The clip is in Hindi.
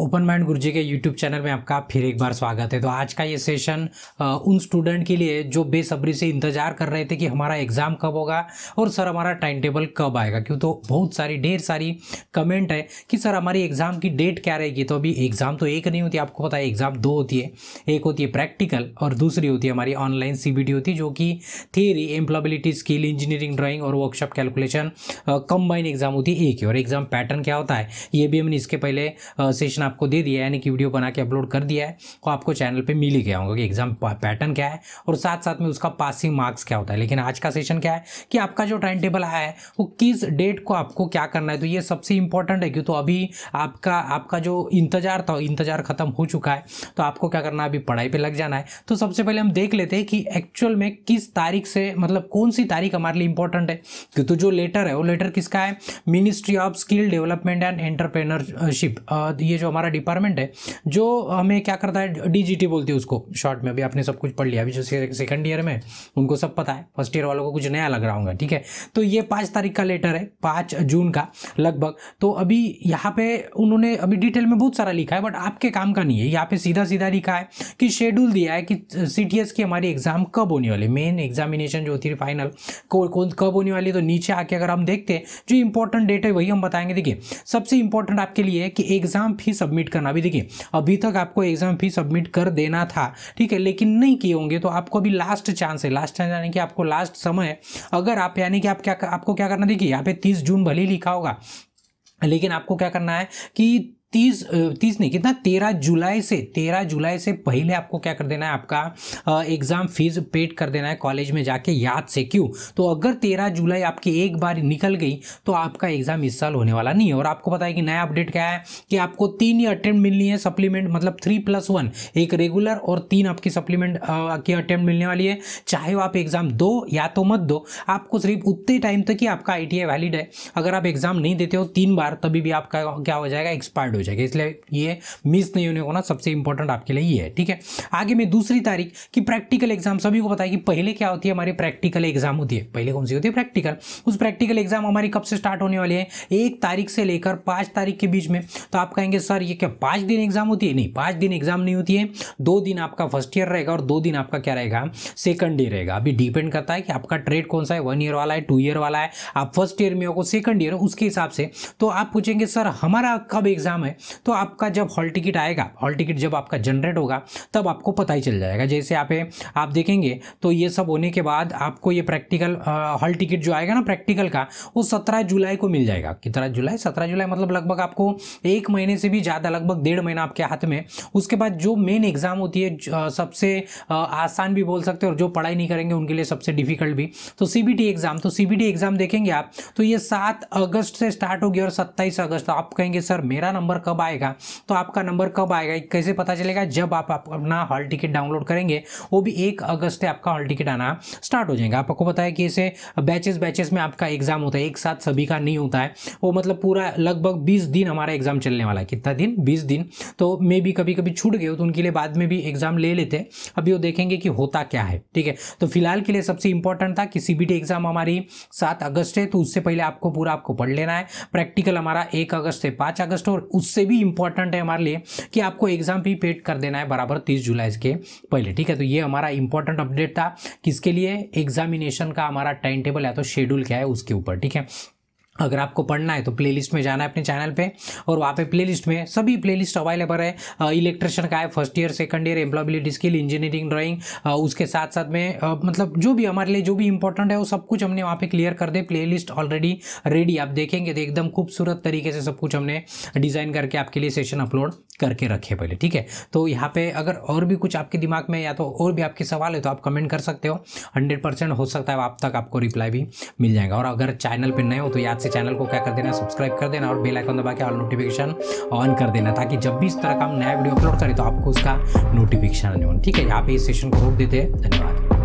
ओपन माइंड गुरुजी के यूट्यूब चैनल में आपका फिर एक बार स्वागत है तो आज का ये सेशन उन स्टूडेंट के लिए जो बेसब्री से इंतजार कर रहे थे कि हमारा एग्ज़ाम कब होगा और सर हमारा टाइम टेबल कब आएगा क्यों तो बहुत सारी ढेर सारी कमेंट है कि सर हमारी एग्ज़ाम की डेट क्या रहेगी तो अभी एग्ज़ाम तो एक नहीं होती आपको पता है एग्ज़ाम दो होती है एक होती है प्रैक्टिकल और दूसरी होती है हमारी ऑनलाइन सी होती है जो कि theory employability skill engineering drawing और वर्कशॉप कैलकुलेशन कंबाइन एग्ज़ाम होती है एक ही और एग्ज़ाम पैटर्न क्या होता है ये भी हमने इसके पहले सेशन आपको दे दिया यानी कि वीडियो बना के अपलोड कर दिया है तो आपको चैनल पर मिल ही गया होगा कि एग्जाम पैटर्न क्या है और साथ साथ में उसका पासिंग मार्क्स क्या होता है लेकिन आज का सेशन क्या है कि आपका जो टाइम टेबल आया है वो किस डेट को आपको क्या करना है तो ये सबसे इंपॉर्टेंट है क्यों तो अभी आपका आपका जो इंतजार था इंतजार खत्म हो चुका है तो आपको क्या करना है अभी पढ़ाई पर लग जाना है तो सबसे पहले हम देख लेते हैं कि एक्चुअल में किस तारीख से मतलब कौन सी तारीख हमारे लिए इंपॉर्टेंट है क्यों तो जो लेटर है वो लेटर किसका है ministry of skill development and entrepreneurship ये जो हमारा डिपार्टमेंट है जो हमें क्या करता है डीजीटी बोलती है उसको शॉर्ट में अभी आपने सब कुछ पढ़ लिया अभी जो सेकंड ईयर में उनको सब पता है फर्स्ट ईयर वालों को कुछ नया लग रहा होगा ठीक है तो ये पाँच तारीख का लेटर है पाँच जून का लगभग तो अभी यहाँ पे उन्होंने अभी डिटेल में बहुत सारा लिखा है बट आपके काम का नहीं है यहाँ पे सीधा सीधा लिखा है कि शेड्यूल दिया है कि सी की हमारी एग्ज़ाम कब होने वाली मेन एग्जामिनेशन जो होती है फाइनल कौन कब होने वाली तो नीचे आके अगर हम देखते हैं जो इंपॉर्टेंट डेट है वही हम बताएंगे देखिए सबसे इंपॉर्टेंट आपके लिए कि एग्ज़ाम फीस सबमिट करना अभी देखिए अभी तक आपको एग्जाम फी सबमिट कर देना था ठीक है लेकिन नहीं किए होंगे तो आपको अभी लास्ट चांस है लास्ट चांस यानी कि आपको लास्ट समय है अगर आप यानी कि आप क्या आपको क्या करना देखिए यहाँ पे तीस जून भले ही लिखा होगा लेकिन आपको क्या करना है कि तीस तीस नहीं कितना तेरह जुलाई से तेरह जुलाई से पहले आपको क्या कर देना है आपका एग्ज़ाम फीस पेड कर देना है कॉलेज में जाके याद से क्यों तो अगर तेरह जुलाई आपकी एक बार निकल गई तो आपका एग्ज़ाम इस साल होने वाला नहीं है और आपको पता है कि नया अपडेट क्या है कि आपको तीन ही अटेम्प्ट मिलनी है सप्लीमेंट मतलब थ्री प्लस वन एक रेगुलर और तीन आपकी सप्लीमेंट की अटेम्प्ट मिलने वाली है चाहे आप एग्ज़ाम दो या तो मत दो आपको सिर्फ उतने टाइम तक ही आपका आई वैलिड है अगर आप एग्ज़ाम नहीं देते हो तीन बार तभी भी आपका क्या हो जाएगा एक्सपायर्ड हो जाएगा इसलिए ये मिस नहीं होने को ना सबसे इंपॉर्टेंट आपके लिए ये है ठीक है आगे में दूसरी तारीख की प्रैक्टिकल एग्जाम सभी को बताया कि पहले क्या होती है हमारी प्रैक्टिकल एग्जाम होती है पहले कौन सी होती है प्रैक्टिकल उस प्रैक्टिकल एग्जाम हमारी कब से स्टार्ट होने वाली है एक तारीख से लेकर पाँच तारीख के बीच में तो आप कहेंगे सर ये क्या पाँच दिन एग्जाम होती है नहीं पाँच दिन एग्जाम नहीं होती है दो दिन आपका फर्स्ट ईयर रहेगा और दो दिन आपका क्या रहेगा सेकंड ईयर रहेगा अभी डिपेंड करता है कि आपका ट्रेड कौन सा है वन ईयर वाला है टू ईयर वाला है आप फर्स्ट ईयर में हो सेकंड ईयर उसके हिसाब से तो आप पूछेंगे सर हमारा कब एग्जाम है तो आपका जब हॉल टिकट आएगा हॉल टिकट जब आपका जनरेट होगा तब आपको पता ही चल जाएगा जैसे आप आप देखेंगे तो ये सब होने के बाद आपको ये प्रैक्टिकल हॉल टिकट जो आएगा ना प्रैक्टिकल का वो सत्रह जुलाई को मिल जाएगा कितना जुलाई सत्रह जुलाई मतलब लगभग आपको एक महीने से भी ज़्यादा लगभग डेढ़ महीना आपके हाथ में उसके बाद जो मेन एग्ज़ाम होती है सबसे आसान भी बोल सकते हैं और जो पढ़ाई नहीं करेंगे उनके लिए सबसे डिफिकल्ट भी तो सी एग्ज़ाम तो सी एग्ज़ाम देखेंगे आप तो ये सात अगस्त से स्टार्ट होगी और सत्ताईस अगस्त तो आप कहेंगे सर मेरा नंबर नंबर कब आएगा तो आपका नंबर कब आएगा कैसे पता चलेगा जब आप अपना हॉल टिकट डाउनलोड करेंगे वो भी एक अगस्त से आपका हॉल टिकट आना स्टार्ट हो जाएगा आपको पता है कि इसे बैचेस बैचेस में आपका एग्जाम होता है एक साथ सभी का नहीं होता है वो मतलब पूरा लगभग बीस दिन हमारा एग्जाम चलने वाला है कितना दिन बीस दिन तो मे भी कभी कभी छूट गए तो उनके लिए बाद में भी एग्जाम ले लेते हैं अभी वो देखेंगे कि होता क्या है ठीक है तो फिलहाल के लिए सबसे इंपॉर्टेंट था कि सी एग्जाम हमारी सात अगस्त है तो उससे पहले आपको पूरा आपको पढ़ लेना है प्रैक्टिकल हमारा एक अगस्त से पाँच अगस्त और उस उससे भी इंपॉर्टेंट है हमारे लिए कि आपको एग्जाम भी पेड कर देना है बराबर तीस जुलाई के पहले ठीक है तो ये हमारा इंपॉर्टेंट अपडेट था किसके लिए एग्जामिनेशन का हमारा टाइम टेबल या तो शेड्यूल क्या है उसके ऊपर ठीक है अगर आपको पढ़ना है तो प्लेलिस्ट में जाना है अपने चैनल पे और वहाँ पे प्लेलिस्ट में सभी प्लेलिस्ट अवेलेबल है इलेक्ट्रिशियन का है first year second year employability skill engineering drawing उसके साथ साथ में आ, मतलब जो भी हमारे लिए जो भी इंपॉर्टेंट है वो सब कुछ हमने वहाँ पे क्लियर कर दे प्ले ऑलरेडी रेडी आप देखेंगे तो एकदम खूबसूरत तरीके से सब कुछ हमने डिज़ाइन करके आपके लिए सेशन अपलोड करके रखे पहले ठीक है तो यहाँ पे अगर और भी कुछ आपके दिमाग में या तो और भी आपके सवाल है तो आप कमेंट कर सकते हो हंड्रेड हो सकता है आप तक आपको रिप्लाई भी मिल जाएगा और अगर चैनल पर नए हो तो याद से से चैनल को क्या कर देना सब्सक्राइब कर देना और बेलाइकन दबा के ऑल नोटिफिकेशन ऑन कर देना ताकि जब भी इस तरह का हम नया वीडियो अपलोड करें तो आपको उसका नोटिफिकेशन ठीक है यहाँ पे इस सेशन को रोक देते हैं धन्यवाद